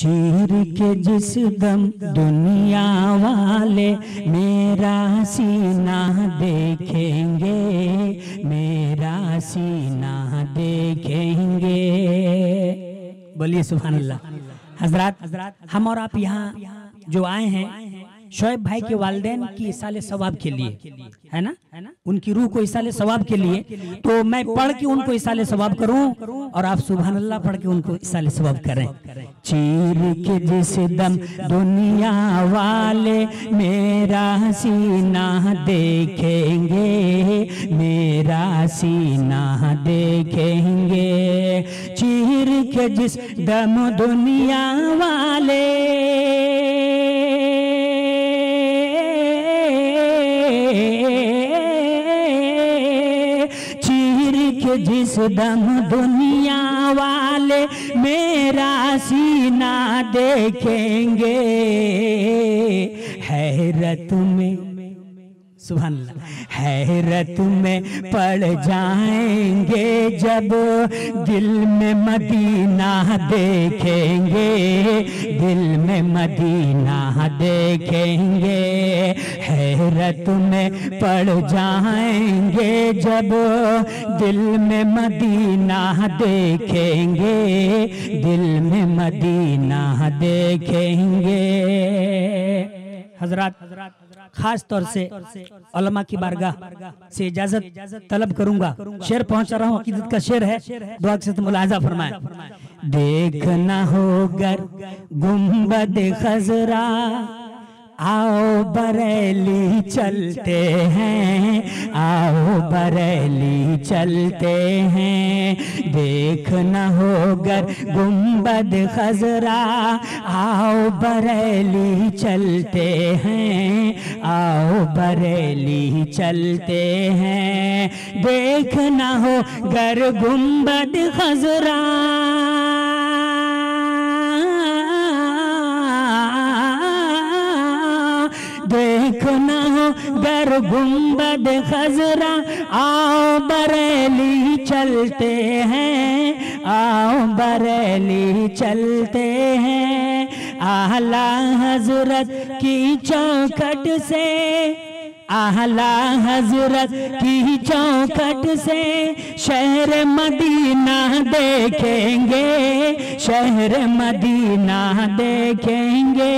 चीर के जिस दम दुनिया वाले मेरा सीना देखेंगे मेरा सीना देखेंगे बोलिए सुबह अल्लाह हजरत हम और आप यहाँ जो आए हैं शोएब भाई के वाले की इसाले सवाब के लिए है ना उनकी रूह को इसाले सवाब के लिए तो मैं पढ़ के उनको इसाले सवाब करूं और आप सुबह अल्लाह पढ़ के उनको इसाले सवाब करें चीर के जिस दम दुनिया वाले मेरा सीना देखेंगे मेरा सीना देखेंगे चीर के जिस दम दुनिया इस दम दुनिया वाले मेरा सीना देखेंगे हैरत में सुबह हैरत में पड़ जाएंगे जब दिल में मदीना देखेंगे दिल में मदीना देखेंगे हैरत में पड़ जाएंगे जब दिल में मदीना देखेंगे दिल में मदीना देखेंगे हजरत खास तौर से अलमा की बारगाह से इजाजत तलब करूंगा शेर पहुंचा रहा हूँ का शेर है मुलाजा फरमाए देखना होगा गुम्बद खजरा आओ बरेली चलते हैं आओ बरेली चलते हैं देखना होगर गुम्बद खजरा आओ बरेली चलते हैं आओ बरेली चलते हैं देखना होगर गुंबद खजरा ना हो गर गुम्बद खजरा आओ बरेली चलते हैं आओ बरेली चलते हैं आहला हजरत की चौखट से आहला हजरत की चौखट से शहर मदीना देखेंगे शहर मदीना देखेंगे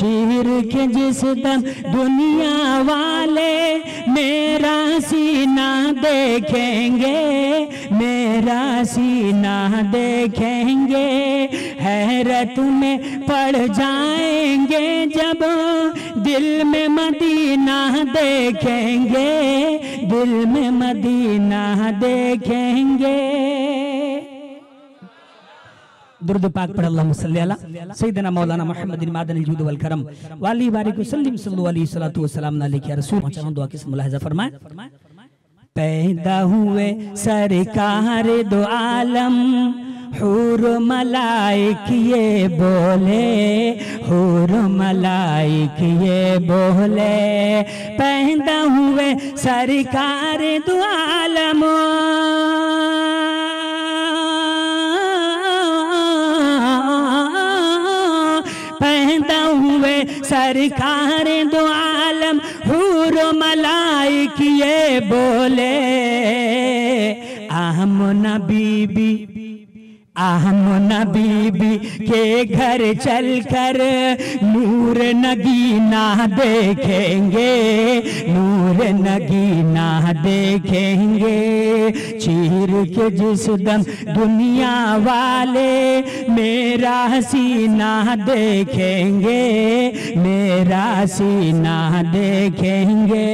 चीर के जिस दम दुनिया वाले मेरा सीना देखेंगे मेरा सीना देखेंगे हैरत में पड़ जाएंगे जब दिल में मदीना देखेंगे दिल में मदीना देखेंगे दुर्द पाक पर अल्लाह मुसल्ला सैदना मौलाना मोहम्मद मादन जूद वल करम वाली बारिक वसल्लम सल्लल्लाहु अलैहि सलातु वसलाम अलैहि रसूल चाहूं दुआ की मुलाहजा फरमाए पैदा हुए सरकार दो आलम हूर मलाई किए बोले हूर मलाई किए बोले पहनता हुए सरकार दुआलम पहनता हुए सरकार दुआलम हूर मलाई किए बोले आम न बीबी आमना बीबी के घर चलकर नूर नगीना देखेंगे नूर नगीना देखेंगे चीर के जिस दम दुनिया वाले मेरा सीना देखेंगे मेरा सीना देखेंगे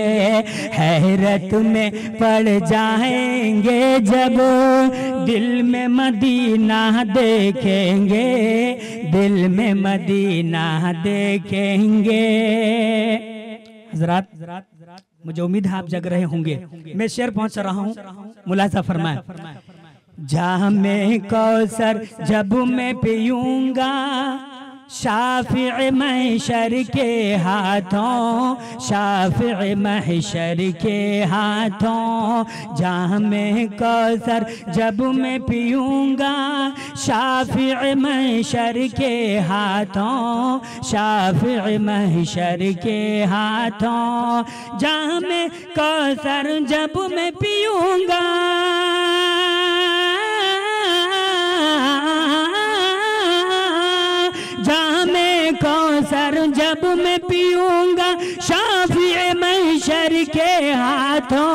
हैरत में पड़ जाएंगे जब दिल में मदीना मदीना देखेंगे दिल में मदीना देखेंगे हजरात मुझे उम्मीद है आप जग रहे होंगे मैं शेर पहुंच रहा हूँ मुलाजा फरमाए जहा में कौसर जब मैं पीऊंगा शाफ़ महशर के हाथों शाफ़ महशर के हाथों जहाँ मैं कौसर जब मैं पीऊँगा शाफ़ महशर के हाथों शाफ़ महशर के हाथों जहाँ मैं कौसर जब मैं पीऊँगा हाथों में पीऊंगा शाफी मैशर के हाथों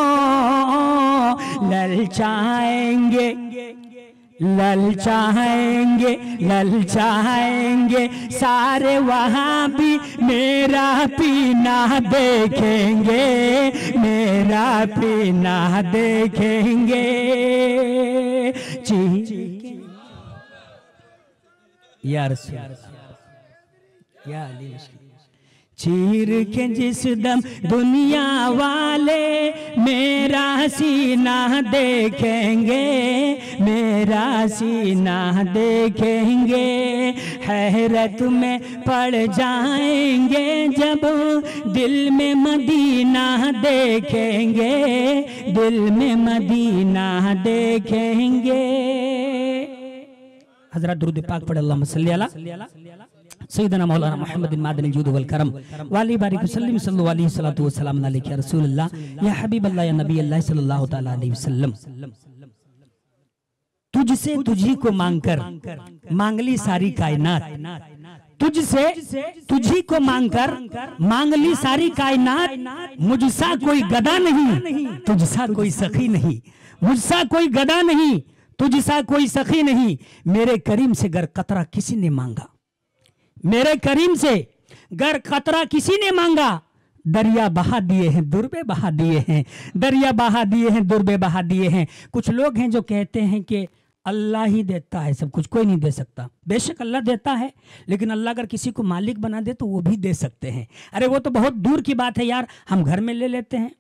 ललचाएंगे ललचाएंगे ललचाएंगे सारे वहाँ भी मेरा पीना देखेंगे मेरा पीना देखेंगे जी यार यार चीर के जिस दम दुनिया वाले मेरा सीना देखेंगे मेरा सीना देखेंगे हैरत में पड़ जाएंगे जब दिल में मदीना देखेंगे दिल में मदीना देखेंगे हजरत दुरुद पाक पढ़ अल्लाह سيدنا مولانا محمد بن मोहम्मद बिन والكرم والي بارك وسلم صلى الله عليه सल्लल्लाहु والسلام عليك يا رسول الله يا حبيب الله يا نبي الله صلى الله تعالى عليه وسلم तुझसे तुझी को मांगकर मांगली सारी कायनात तुझसे तुझी को मांगकर मांगली सारी कायनात मुझसा कोई गदा नहीं तुझसा कोई सखी नहीं मुझसा कोई गदा नहीं तुझसा कोई सखी नहीं मेरे करीम से गर कतरा किसी ने मांगा मेरे करीम से गर खतरा किसी ने मांगा दरिया बहा दिए हैं दुर्बे बहा दिए हैं दरिया बहा दिए हैं दुर्बे बहा दिए हैं कुछ लोग हैं जो कहते हैं कि अल्लाह ही देता है सब कुछ कोई नहीं दे सकता बेशक अल्लाह देता है लेकिन अल्लाह अगर किसी को मालिक बना दे तो वो भी दे सकते हैं अरे वो तो बहुत दूर की बात है यार हम घर में ले लेते हैं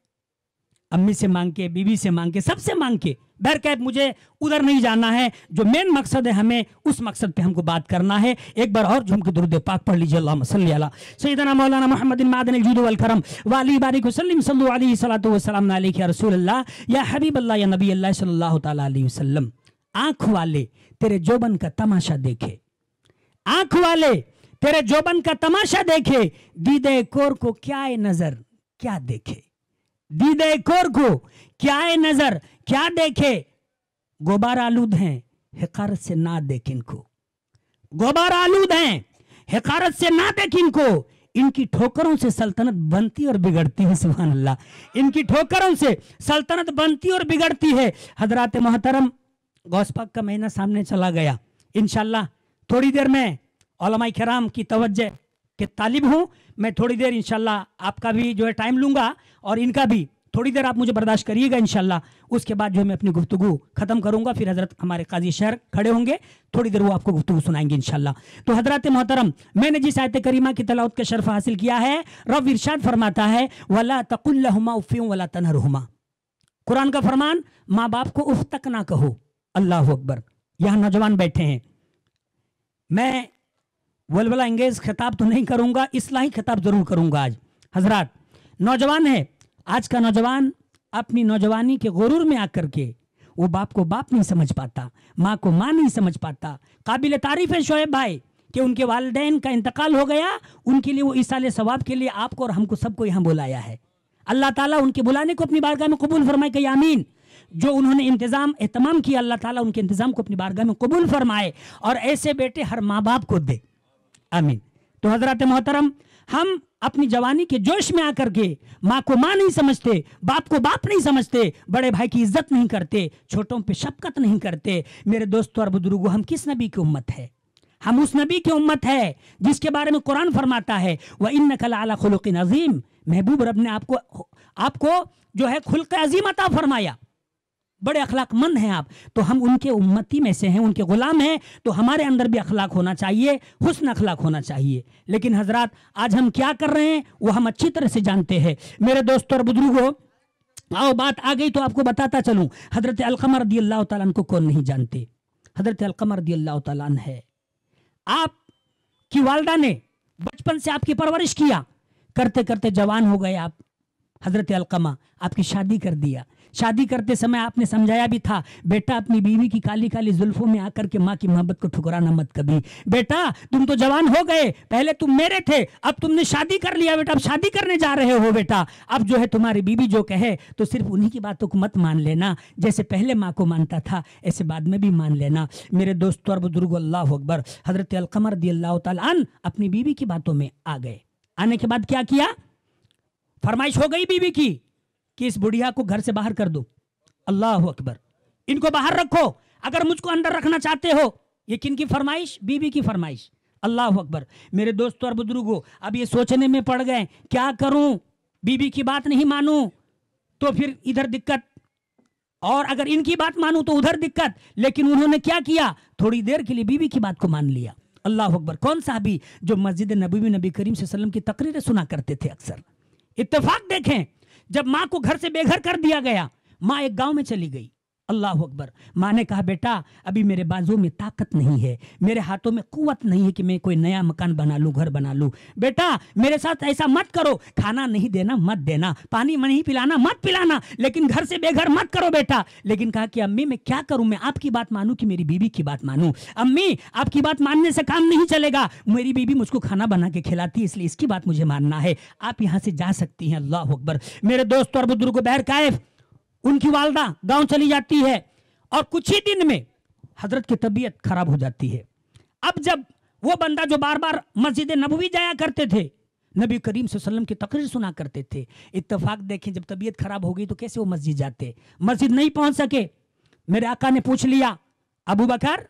अम्मी से मांग के बीवी से मांग के सबसे मांग के बैर कैद मुझे उधर नहीं जाना है जो मेन मकसद है हमें उस मकसद पे हमको बात करना है एक बार और झुमके दुरुद पाक पढ़ लीजिए अल्लाह सल्ला सैदना मौलाना मोहम्मद करम वाली बारिक वसलम सल्लाम रसूल या हबीब अल्लाह या नबी अल्लाह अलैहि वसल्लम आँख वाले तेरे जोबन का तमाशा देखे आँख वाले तेरे जोबन का तमाशा देखे दीदे कोर को क्या नज़र क्या देखे दीदे को क्या है नजर क्या देखे गोबार आलूद हैं हकारत से ना देख इनको गोबार आलूद हैं हकारत से ना देख इनको इनकी ठोकरों से सल्तनत बनती और बिगड़ती है सुबह अल्लाह इनकी ठोकरों से सल्तनत बनती और बिगड़ती है हजरात मोहतरम गौसपाक का महीना सामने चला गया इनशाला थोड़ी देर में ओलमा खराम की तवज्जह के तालिब हूँ मैं थोड़ी देर इनशाला आपका भी जो है टाइम लूँगा और इनका भी थोड़ी देर आप मुझे बर्दाश्त करिएगा इनशाला उसके बाद जो है मैं अपनी गुफ्तु ख़त्म करूँगा फिर हज़रत हमारे काजी शहर खड़े होंगे थोड़ी देर वो आपको गुफ्तु सुनाएंगे इनशाला तो हजरत मोहतरम मैंने जिस आयत करीमा की तलावत का शर्फ हासिल किया है रब इर्शाद फरमाता है वला तकुल्लहुमा उफ़ी वला तनहरुमा कुरान का फरमान माँ बाप को उफ तक ना कहो अल्लाह अकबर यहाँ नौजवान बैठे हैं मैं वलवला इंगेज खिताब तो नहीं करूंगा इसलाही खिताब जरूर करूंगा आज हजरात नौजवान है आज का नौजवान अपनी नौजवानी के गुरूर में आकर के वो बाप को बाप नहीं समझ पाता माँ को माँ नहीं समझ पाता काबिल तारीफ है शोएब भाई कि उनके वालदेन का इंतकाल हो गया उनके लिए वो साले सवाब के लिए आपको और हमको सबको यहाँ बुलाया है अल्लाह ताला उनके बुलाने को अपनी बारगाह में कबूल फरमाए कि आमीन जो उन्होंने इंतज़ाम एहतमाम किया अल्लाह ताला उनके इंतज़ाम को अपनी बारगाह में कबूल फरमाए और ऐसे बेटे हर माँ बाप को दे आमीन तो हजरत मोहतरम हम अपनी जवानी के जोश में आकर के माँ को माँ नहीं समझते बाप को बाप नहीं समझते बड़े भाई की इज्जत नहीं करते छोटों पे शफकत नहीं करते मेरे दोस्तों और बुजुर्गो हम किस नबी की उम्मत है हम उस नबी की उम्मत है जिसके बारे में कुरान फरमाता है वह इन नकल आला खुलक नजीम महबूब रब ने आपको आपको जो है खुल्क अजीम अता फरमाया बड़े अखलाकमंद हैं आप तो हम उनके उम्मती में से हैं उनके ग़ुलाम हैं तो हमारे अंदर भी अखलाक होना चाहिए हुसन अखलाक होना चाहिए लेकिन हजरत आज हम क्या कर रहे हैं वो हम अच्छी तरह से जानते हैं मेरे दोस्तों और बुजुर्गो आओ बात आ गई तो आपको बताता चलूं हजरत अलकमर रदी अल्लाह तन को कौन नहीं जानते हजरत अलकमर रदी अल्लाह तन है आप की वालदा ने बचपन से आपकी परवरिश किया करते करते जवान हो गए आप हजरत अलकमा आपकी शादी कर दिया शादी करते समय आपने समझाया भी था बेटा अपनी बीवी की काली काली जुल्फों में आकर के माँ की मोहब्बत को ठुकराना मत कभी बेटा तुम तो जवान हो गए पहले तुम मेरे थे अब तुमने शादी कर लिया बेटा अब शादी करने जा रहे हो बेटा अब जो है तुम्हारी बीवी जो कहे तो सिर्फ उन्हीं की बातों को मत मान लेना जैसे पहले माँ को मानता था ऐसे बाद में भी मान लेना मेरे दोस्तों और बुजुर्ग अल्लाह अकबर हजरत अलकमर दी अल्लाह तन अपनी बीवी की बातों में आ गए आने के बाद क्या किया फरमाइश हो गई बीवी की कि इस बुढ़िया को घर से बाहर कर दो अल्लाह अकबर इनको बाहर रखो अगर मुझको अंदर रखना चाहते हो ये किन की फरमाइश बीबी की फरमाइश अल्लाह अकबर मेरे दोस्त और बुजुर्गो अब ये सोचने में पड़ गए क्या करूं बीबी की बात नहीं मानूं तो फिर इधर दिक्कत और अगर इनकी बात मानूं तो उधर दिक्कत लेकिन उन्होंने क्या किया थोड़ी देर के लिए बीबी की बात को मान लिया अल्लाह अकबर कौन साहबी जो मस्जिद नबी नबी करीम वसल्लम की तकरीरें सुना करते थे अक्सर इतफाक देखें जब माँ को घर से बेघर कर दिया गया माँ एक गांव में चली गई अल्लाह अकबर माँ ने कहा बेटा अभी मेरे बाजू में ताकत नहीं है मेरे हाथों में कुत नहीं है कि मैं कोई नया मकान बना लूँ घर बना लूँ बेटा मेरे साथ ऐसा मत करो खाना नहीं देना मत देना पानी नहीं पिलाना मत पिलाना लेकिन घर से बेघर मत करो बेटा लेकिन कहा कि अम्मी मैं क्या करूँ मैं आपकी बात मानूँ कि मेरी बीबी की बात मानूँ अम्मी आपकी बात मानने से काम नहीं चलेगा मेरी बीबी मुझको खाना बना के खिलाती है इसलिए इसकी बात मुझे मानना है आप यहाँ से जा सकती हैं अल्लाह अकबर मेरे दोस्त और बुजुर्ग बहर कायफ उनकी वालदा गांव चली जाती है और कुछ ही दिन में हजरत की तबीयत खराब हो जाती है अब जब वो बंदा जो बार बार मस्जिद नबवी जाया करते थे नबी करीम वसल्लम की तकरीर सुना करते थे इतफाक देखें जब तबीयत खराब हो गई तो कैसे वो मस्जिद जाते मस्जिद नहीं पहुंच सके मेरे आका ने पूछ लिया अबू बकर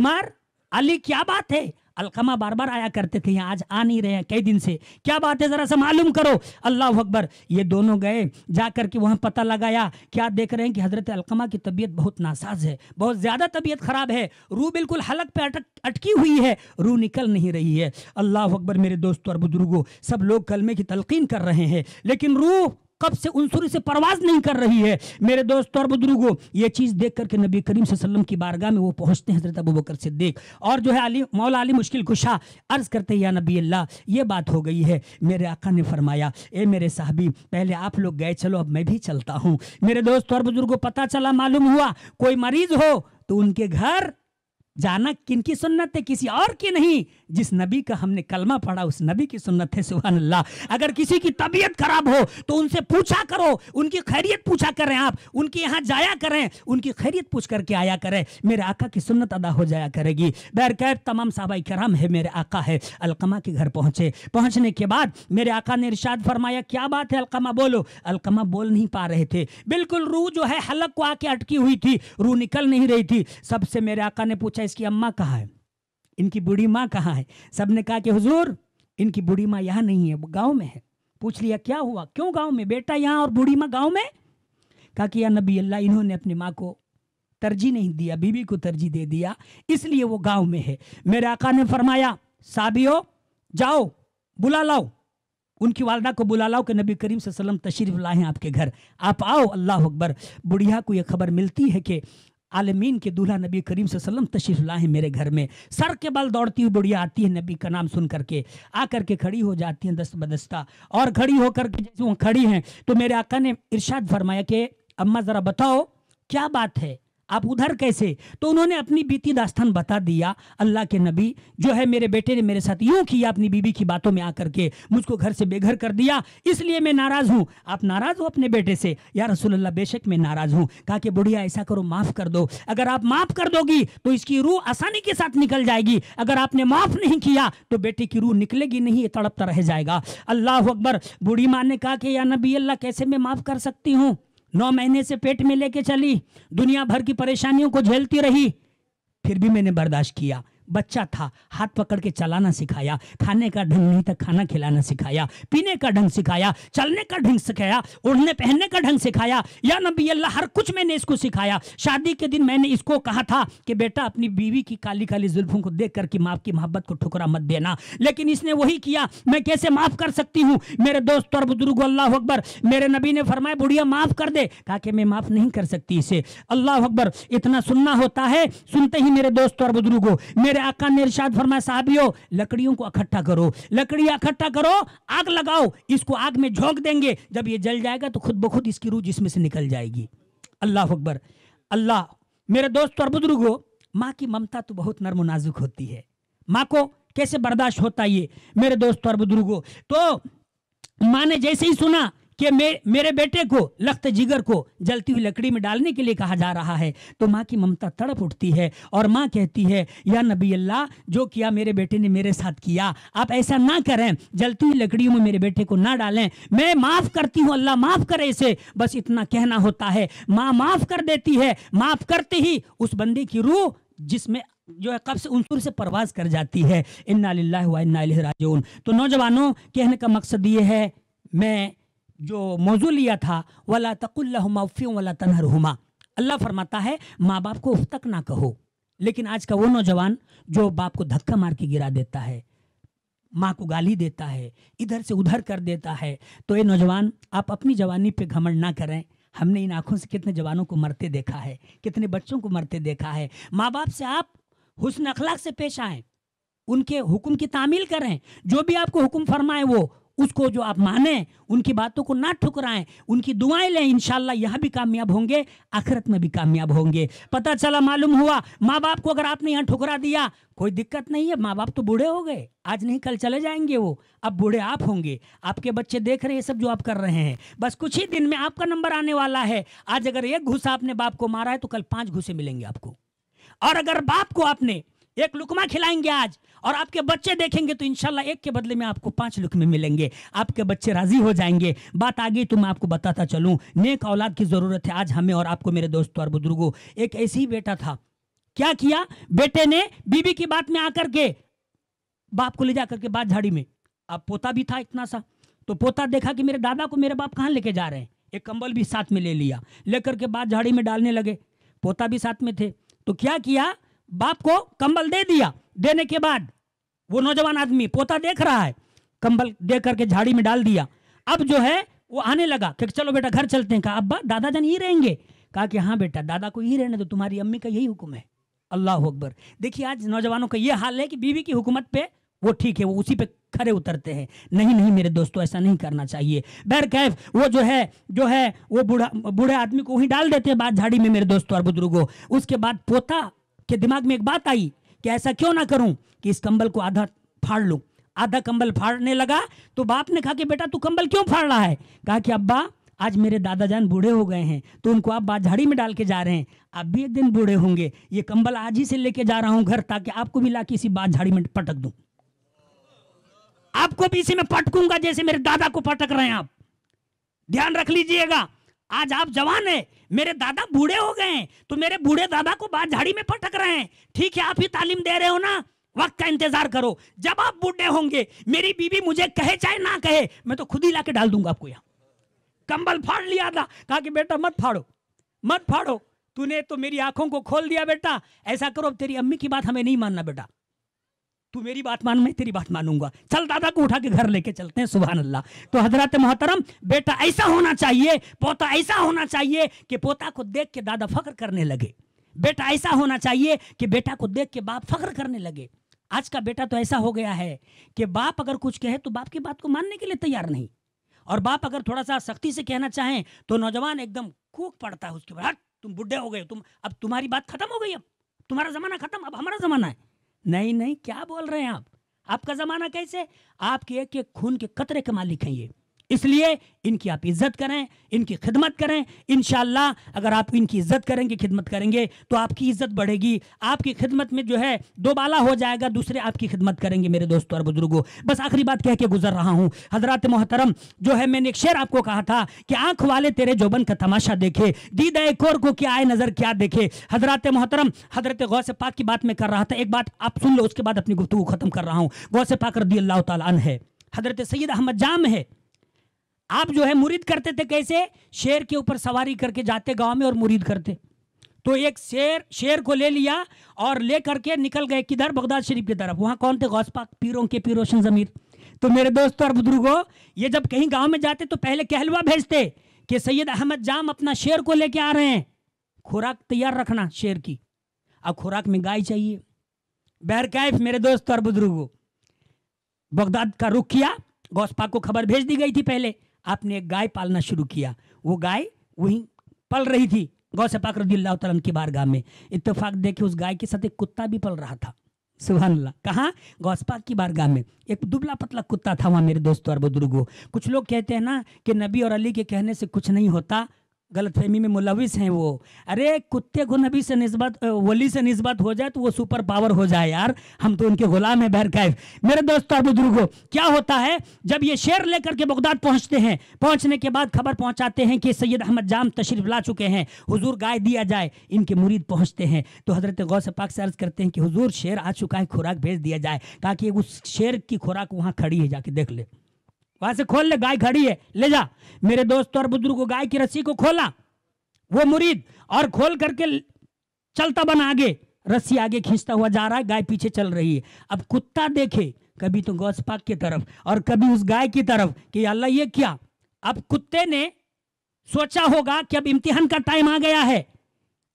उमर अली क्या बात है अलकमा बार बार आया करते थे यहाँ आज आ नहीं रहे हैं कई दिन से क्या बात है ज़रा सा मालूम करो अल्लाह अकबर ये दोनों गए जा करके वहाँ पता लगाया क्या देख रहे हैं कि हज़रत अलकमा की तबीयत बहुत नासाज है बहुत ज़्यादा तबीयत ख़राब है रू बिल्कुल हलक पर अटक अटकी हुई है रू निकल नहीं रही है अल्लाह अकबर मेरे दोस्तों और बुजुर्गों सब लोग कलमे की तलकिन कर रहे हैं लेकिन रूह कब से उनसुरी से परवाज नहीं कर रही है मेरे दोस्त और बुजुर्गो ये चीज़ देख करके नबी करीम सल्लम की बारगाह में वो पहुंचते हैं हजरत अबू बकर सिद्दीक और जो है अली मौला अली मुश्किल कुशा अर्ज़ करते हैं या नबी अल्लाह ये बात हो गई है मेरे आका ने फरमाया ए मेरे साहबी पहले आप लोग गए चलो अब मैं भी चलता हूँ मेरे दोस्त और बुजुर्गों पता चला मालूम हुआ कोई मरीज हो तो उनके घर जाना किन की सुन्नत है किसी और की नहीं जिस नबी का हमने कलमा पढ़ा उस नबी की सुन्नत है सुबह अल्लाह अगर किसी की तबीयत खराब हो तो उनसे पूछा करो उनकी खैरियत पूछा करें आप उनके यहाँ जाया करें उनकी खैरियत पूछ करके आया करें मेरे आका की सुन्नत अदा हो जाया करेगी बैर बैरकैब तमाम सबाई कराम है मेरे आका है अलकमा के घर पहुँचे पहुँचने के बाद मेरे आका ने इर्शाद फरमाया क्या बात है अलकमा बोलो अलकमा बोल नहीं पा रहे थे बिल्कुल रूह जो है हलक को आके अटकी हुई थी रूह निकल नहीं रही थी सबसे मेरे आका ने पूछा इसकी अम्मा कहाँ है इनकी बूढ़ी माँ कहाँ है सब ने कहा कि हुजूर इनकी बूढ़ी माँ यहाँ नहीं है वो गाँव में है पूछ लिया क्या हुआ क्यों गाँव में बेटा यहाँ और बूढ़ी माँ गाँव में कहा कि या नबी अल्लाह इन्होंने अपनी माँ को तरजीह नहीं दिया बीबी को तरजीह दे दिया इसलिए वो गाँव में है मेरे आका ने फरमाया साबियो जाओ बुला लाओ उनकी वालदा को बुला लाओ कि नबी करीम वसल्लम तशरीफ लाए हैं आपके घर आप आओ अल्लाह अकबर बुढ़िया को यह खबर मिलती है कि आलमीन के दूल्हा नबी करीम वसल्लम तशीफ लाए मेरे घर में सर के बल दौड़ती हुई बुढ़िया आती है नबी का नाम सुन करके आकर के खड़ी हो जाती हैं दस्त बदस्ता और खड़ी होकर के जैसे वो खड़ी हैं तो मेरे आका ने इरशाद फरमाया कि अम्मा ज़रा बताओ क्या बात है आप उधर कैसे तो उन्होंने अपनी बीती दास्तान बता दिया अल्लाह के नबी जो है मेरे बेटे ने मेरे साथ यूं किया अपनी बीबी की बातों में आकर के मुझको घर से बेघर कर दिया इसलिए मैं नाराज़ हूँ आप नाराज़ हो अपने बेटे से या रसूल बेशक मैं नाराज़ हूँ कहा कि बुढ़िया ऐसा करो माफ़ कर दो अगर आप माफ़ कर दोगी तो इसकी रूह आसानी के साथ निकल जाएगी अगर आपने माफ़ नहीं किया तो बेटे की रूह निकलेगी नहीं ये तड़पता रह जाएगा अल्लाह अकबर बूढ़ी माँ ने कहा कि या नबी अल्लाह कैसे मैं माफ़ कर सकती हूँ नौ महीने से पेट में लेके चली दुनिया भर की परेशानियों को झेलती रही फिर भी मैंने बर्दाश्त किया बच्चा था हाथ पकड़ के चलाना सिखाया खाने का ढंग नहीं था खाना खिलाना सिखाया पीने का ढंग सिखाया चलने का ढंग सिखाया ओढ़ने पहनने का ढंग सिखाया या नबी अल्लाह हर कुछ मैंने इसको सिखाया शादी के दिन मैंने इसको कहा था कि बेटा अपनी बीवी की काली काली जुल्फों को देख करके माँ की मोहब्बत को ठुकरा मत देना लेकिन इसने वही किया मैं कैसे माफ़ कर सकती हूँ मेरे दोस्त और बुजुर्ग अल्लाह अकबर मेरे नबी ने फरमाया बुढ़िया माफ़ कर दे कहा कि मैं माफ़ नहीं कर सकती इसे अल्लाह अकबर इतना सुनना होता है सुनते ही मेरे दोस्त और बुजुर्गो मेरे मेरे आका ने इरशाद फरमाया साहबियो लकड़ियों को इकट्ठा करो लकड़ियां इकट्ठा करो आग लगाओ इसको आग में झोंक देंगे जब ये जल जाएगा तो खुद ब खुद इसकी रूह जिसमें से निकल जाएगी अल्लाह अकबर अल्लाह मेरे दोस्त और बुजुर्ग हो माँ की ममता तो बहुत नर्म नाजुक होती है माँ को कैसे बर्दाश्त होता ये मेरे दोस्त और बुजुर्गो तो माँ ने जैसे ही सुना कि मे, मेरे बेटे को लख्त जिगर को जलती हुई लकड़ी में डालने के लिए कहा जा रहा है तो माँ की ममता तड़प उठती है और माँ कहती है या नबी अल्लाह जो किया मेरे बेटे ने मेरे साथ किया आप ऐसा ना करें जलती हुई लकड़ियों में मेरे बेटे को ना डालें मैं माफ़ करती हूँ अल्लाह माफ़ करे इसे बस इतना कहना होता है माँ माफ़ कर देती है माफ़ करते ही उस बंदे की रूह जिसमें जो है कब्स उनसुर से परवाज कर जाती है इन्ना लाजून तो नौजवानों कहने का मकसद ये है मैं जो मौजू लिया था वला उफी वला तनहरुमा अल्लाह फरमाता है माँ बाप को उफ तक ना कहो लेकिन आज का वो नौजवान जो बाप को धक्का मार के गिरा देता है माँ को गाली देता है इधर से उधर कर देता है तो ये नौजवान आप अपनी जवानी पे घमंड ना करें हमने इन आँखों से कितने जवानों को मरते देखा है कितने बच्चों को मरते देखा है माँ बाप से आप हुसन अखलाक से पेश आएँ उनके हुक्म की तामील करें जो भी आपको हुक्म फरमाए वो उसको जो आप माने उनकी बातों को ना ठुकराएं उनकी दुआएं लें इनशाला यहां भी कामयाब होंगे आखिरत में भी कामयाब होंगे पता चला मालूम हुआ माँ बाप को अगर आपने यहाँ ठुकरा दिया कोई दिक्कत नहीं है माँ बाप तो बूढ़े हो गए आज नहीं कल चले जाएंगे वो अब बूढ़े आप होंगे आपके बच्चे देख रहे हैं सब जो आप कर रहे हैं बस कुछ ही दिन में आपका नंबर आने वाला है आज अगर एक घुसा आपने बाप को मारा है तो कल पांच घुसे मिलेंगे आपको और अगर बाप को आपने एक लुकमा खिलाएंगे आज और आपके बच्चे देखेंगे तो इनशाला एक के बदले में आपको पांच लुकमे मिलेंगे आपके बच्चे राजी हो जाएंगे बात आगे तो मैं आपको बताता चलूं नेक औलाद की ज़रूरत है आज हमें और आपको मेरे दोस्तों और बुजुर्गो एक ऐसे ही बेटा था क्या किया बेटे ने बीबी की बात में आकर के बाप को ले जा करके बात झाड़ी में अब पोता भी था इतना सा तो पोता देखा कि मेरे दादा को मेरे बाप कहाँ लेके जा रहे हैं एक कंबल भी साथ में ले लिया लेकर के बात झाड़ी में डालने लगे पोता भी साथ में थे तो क्या किया बाप को कंबल दे दिया देने के बाद वो नौजवान आदमी पोता देख रहा है कंबल दे करके झाड़ी में डाल दिया अब जो है वो आने लगा कि चलो बेटा घर चलते हैं कहा अब्बा दादा जान ही रहेंगे कहा कि हाँ बेटा दादा को ही रहने दो तुम्हारी अम्मी का यही हुक्म है अल्लाह अकबर देखिए आज नौजवानों का ये हाल है कि बीवी की हुकूमत पे वो ठीक है वो उसी पे खड़े उतरते हैं नहीं नहीं मेरे दोस्तों ऐसा नहीं करना चाहिए बैर कैफ वो जो है जो है वो बूढ़ा बूढ़े आदमी को वहीं डाल देते हैं बाद झाड़ी में मेरे दोस्तों और बुजुर्गों उसके बाद पोता के दिमाग में एक बात आई कि ऐसा क्यों ना करूं कि इस कंबल को आधा फाड़ लूं आधा कंबल फाड़ने लगा तो बाप ने कहा कि बेटा तू कंबल क्यों फाड़ रहा है कहा कि अब्बा आज मेरे दादा जान बूढ़े हो गए हैं तो उनको आप बाझाड़ी में डाल के जा रहे हैं आप भी एक दिन बूढ़े होंगे ये कंबल आज ही से लेके जा रहा हूं घर ताकि आपको भी ला इसी बाझाड़ी में पटक दूं आपको भी इसी में पटकूंगा जैसे मेरे दादा को पटक रहे हैं आप ध्यान रख लीजिएगा आज आप जवान है मेरे दादा बूढ़े हो गए हैं तो मेरे बूढ़े दादा को बात झाड़ी में पटक रहे हैं ठीक है आप ही तालीम दे रहे हो ना वक्त का इंतजार करो जब आप बूढ़े होंगे मेरी बीबी मुझे कहे चाहे ना कहे मैं तो खुद ही लाके डाल दूंगा आपको यहाँ कंबल फाड़ लिया था कहा कि बेटा मत फाड़ो मत फाड़ो तूने तो मेरी आंखों को खोल दिया बेटा ऐसा करो अब तेरी अम्मी की बात हमें नहीं मानना बेटा तू मेरी बात मान मैं तेरी बात मानूंगा चल दादा को उठा के घर लेके चलते हैं सुबह अल्लाह तो हजरत मोहतरम बेटा ऐसा होना चाहिए पोता ऐसा होना चाहिए कि पोता को देख के दादा फख्र करने लगे बेटा ऐसा होना चाहिए कि बेटा को देख के बाप फख्र करने लगे आज का बेटा तो ऐसा हो गया है कि बाप अगर कुछ कहे तो बाप की बात को मानने के लिए तैयार नहीं और बाप अगर थोड़ा सा सख्ती से कहना चाहें तो नौजवान एकदम कूक पड़ता है उसके बाद तुम बुढ़े हो गए तुम अब तुम्हारी बात खत्म हो गई अब तुम्हारा जमाना खत्म अब हमारा जमाना है नहीं नहीं क्या बोल रहे हैं आप आपका ज़माना कैसे आपके एक एक खून के कतरे के मालिक हैं ये इसलिए इनकी आप इज्जत करें इनकी खिदमत करें इन अगर आप इनकी इज्जत करेंगे खिदमत करेंगे तो आपकी इज्जत बढ़ेगी आपकी खिदमत में जो है दोबाला हो जाएगा दूसरे आपकी खिदमत करेंगे मेरे दोस्तों और बुजुर्गों बस आखिरी बात कह के गुजर रहा हूँ हजरत मोहतरम जो है मैंने एक शेर आपको कहा था कि आंख वाले तेरे जोबन का तमाशा देखे दीद एक और को क्या आए नजर क्या देखे हजरत मोहतरम हजरत गौ से पाक की बात में कर रहा था एक बात आप सुन लो उसके बाद अपनी गुफ्तु खत्म कर रहा हूँ गौ से पाक रदी अल्लाह तन है हजरत सैद अहमद जाम है आप जो है मुरीद करते थे कैसे शेर के ऊपर सवारी करके जाते गांव में और मुरीद करते तो एक शेर शेर को ले लिया और ले करके निकल गए किधर बगदाद शरीफ की तरफ वहां कौन थे गौस पाक पीरों के पीर रोशन ज़मीर तो मेरे दोस्त और बुजुर्गो ये जब कहीं गांव में जाते तो पहले कहलवा भेजते कि सैयद अहमद जाम अपना शेर को लेके आ रहे हैं खुराक तैयार रखना शेर की अब खुराक में गाय चाहिए बहरकैफ मेरे दोस्त और बुजुर्गो बगदाद का रुख किया गौस पाक को खबर भेज दी गई थी पहले आपने एक गाय पालना शुरू किया वो गाय वहीं पल रही थी गौ से पाकर दिल्ला की बारगाह में इतफाक देखे उस गाय के साथ एक कुत्ता भी पल रहा था सुबह अल्लाह कहाँ गौसपाक की बारगाह में एक दुबला पतला कुत्ता था वहाँ मेरे दोस्तों और बुजुर्गों कुछ लोग कहते हैं ना कि नबी और अली के कहने से कुछ नहीं होता गलतफहमी में मुलविस हैं वो अरे कुत्ते को नबी से नस्बत वली से नस्बत हो जाए तो वो सुपर पावर हो जाए यार हम तो उनके गुलाम हैं कैफ मेरे दोस्त और बुजुर्गो क्या होता है जब ये शेर लेकर के बगदाद पहुंचते हैं पहुंचने के बाद खबर पहुंचाते हैं कि सैयद अहमद जाम तशरीफ ला चुके हैं हुजूर गाय दिया जाए इनके मुरीद पहुँचते हैं तो हजरत गौ से पाक से अर्ज करते हैं कि हुजूर शेर आ चुका है खुराक भेज दिया जाए ताकि उस शेर की खुराक वहाँ खड़ी है जाके देख ले वहां से खोल ले गाय खड़ी है ले जा मेरे दोस्त और बुजुर्ग को गाय की रस्सी को खोला वो मुरीद और खोल करके चलता बना आगे रस्सी आगे खींचता हुआ जा रहा है गाय पीछे चल रही है अब कुत्ता देखे कभी तो गौस पाक की तरफ और कभी उस गाय की तरफ कि अल्लाह ये क्या अब कुत्ते ने सोचा होगा कि अब इम्तिहान का टाइम आ गया है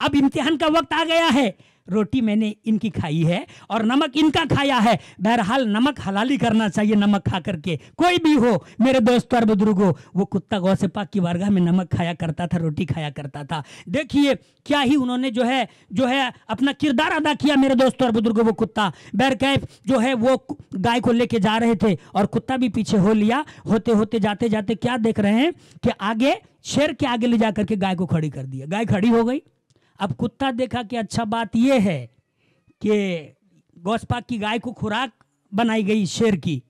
अब इम्तिहान का वक्त आ गया है रोटी मैंने इनकी खाई है और नमक इनका खाया है बहरहाल नमक हलाली करना चाहिए नमक खा करके कोई भी हो मेरे दोस्त और बुजुर्गो वो कुत्ता गौ से पाक की वारगाह में नमक खाया करता था रोटी खाया करता था देखिए क्या ही उन्होंने जो है जो है अपना किरदार अदा किया मेरे दोस्तों और बुजुर्गो वो कुत्ता बैर कैफ जो है वो गाय को लेके जा रहे थे और कुत्ता भी पीछे हो लिया होते होते जाते जाते क्या देख रहे हैं कि आगे शेर के आगे ले जा करके गाय को खड़ी कर दिया गाय खड़ी हो गई अब कुत्ता देखा कि अच्छा बात यह है कि गौसपाक की गाय को खुराक बनाई गई शेर की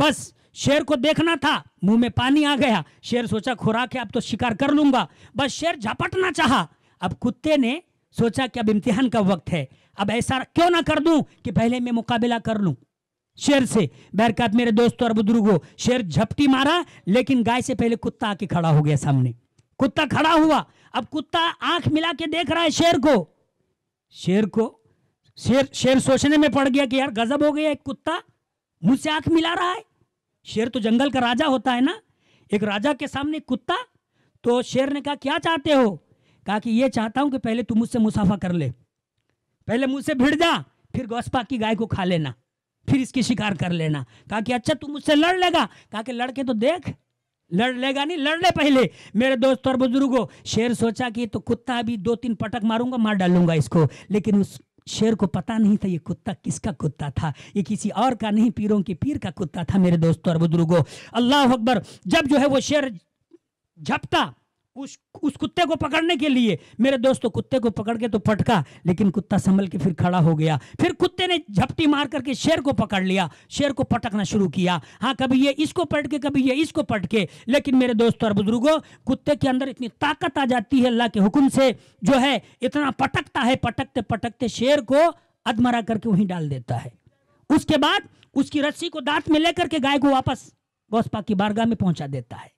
बस शेर को देखना था मुंह में पानी आ गया शेर सोचा खुराक है अब तो शिकार कर लूंगा बस शेर झपटना चाहा अब कुत्ते ने सोचा कि अब इम्तिहान का वक्त है अब ऐसा क्यों ना कर दूं कि पहले मैं मुकाबला कर लूं शेर से बहरकत मेरे दोस्तों और बुजुर्गो शेर झपटी मारा लेकिन गाय से पहले कुत्ता आके खड़ा हो गया सामने कुत्ता खड़ा हुआ अब कुत्ता आंख मिला के देख रहा है शेर को शेर को शेर शेर सोचने में पड़ गया कि यार गजब हो गया एक कुत्ता मुझसे आंख मिला रहा है शेर तो जंगल का राजा होता है ना एक राजा के सामने कुत्ता तो शेर ने कहा क्या चाहते हो कहा कि ये चाहता हूं कि पहले तू मुझसे मुसाफा कर ले पहले मुझसे भिड़ जा फिर गौसपा की गाय को खा लेना फिर इसकी शिकार कर लेना कहा कि अच्छा तू मुझसे लड़ लेगा कहा कि लड़के तो देख लड़ लेगा नहीं लड़ ले पहले मेरे दोस्त और बुजुर्गो शेर सोचा कि तो कुत्ता अभी दो तीन पटक मारूंगा मार डालूंगा इसको लेकिन उस शेर को पता नहीं था ये कुत्ता किसका कुत्ता था ये किसी और का नहीं पीरों के पीर का कुत्ता था मेरे दोस्तों और बुजुर्गो अल्लाह अकबर जब जो है वो शेर झपटा उस उस कुत्ते को पकड़ने के लिए मेरे दोस्तों कुत्ते को पकड़ के तो पटका लेकिन कुत्ता संभल के फिर खड़ा हो गया फिर कुत्ते ने झपटी मार करके शेर को पकड़ लिया शेर को पटकना शुरू किया हाँ कभी ये इसको पट के कभी ये इसको पट के लेकिन मेरे दोस्तों और बुजुर्गों कुत्ते के अंदर इतनी ताकत आ जाती है अल्लाह के हुक्म से जो है इतना पटकता है पटकते पटकते शेर को अधमरा करके वहीं डाल देता है उसके बाद उसकी रस्सी को दांत में लेकर के गाय को वापस गौसपा की बारगाह में पहुंचा देता है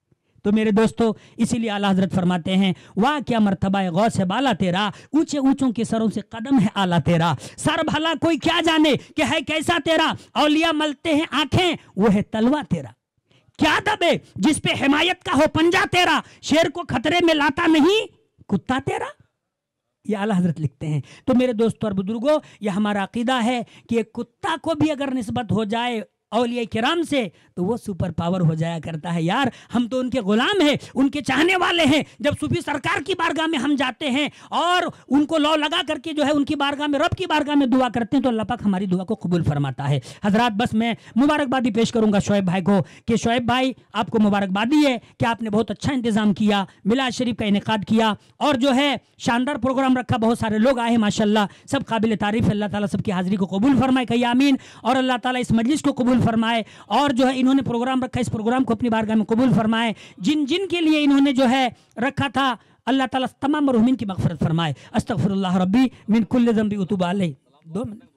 तो मेरे दोस्तों इसीलिए आला हजरत फरमाते हैं वाह क्या मरतबा गौ से बाला तेरा ऊंचे ऊंचों के सरों से कदम है आला तेरा सर भला कोई क्या जाने कि है कैसा तेरा औलिया मलते हैं आंखें वो है तलवा तेरा क्या दबे जिसपे हिमायत का हो पंजा तेरा शेर को खतरे में लाता नहीं कुत्ता तेरा ये आला हजरत लिखते हैं तो मेरे दोस्तों और बुजुर्गो यह हमारा अकीदा है कि एक कुत्ता को भी अगर नस्बत हो जाए अलिया कराम से तो वो सुपर पावर हो जाया करता है यार हम तो उनके गुलाम हैं उनके चाहने वाले हैं जब सूफी सरकार की बारगाह में हम जाते हैं और उनको लॉ लगा करके जो है उनकी बारगाह में रब की बारगाह में दुआ करते हैं तो अल्लाह पाक हमारी दुआ को कबूल फरमाता है हजरात बस मैं मुबारकबादी पेश करूँगा शोएब भाई को कि शोएब भाई आपको मुबारकबादी है कि आपने बहुत अच्छा इंतज़ाम किया मिलाज शरीफ का इनका किया और जो है शानदार प्रोग्राम रखा बहुत सारे लोग आए माशाला सब काबिल तारीफ अल्लाह तब सबकी हाजिरी को कबूल फरमाए कई आमीन और अल्लाह ताली इस मजलिस को कबूल कबूल फरमाए और जो है इन्होंने प्रोग्राम रखा इस प्रोग्राम को अपनी बारगाह में कबूल फरमाए जिन जिन के लिए इन्होंने जो है रखा था अल्लाह ताला तमाम मरहमिन की मगफरत फरमाए अस्तफर रबी मिन जम्बी उतुबा दो मिनट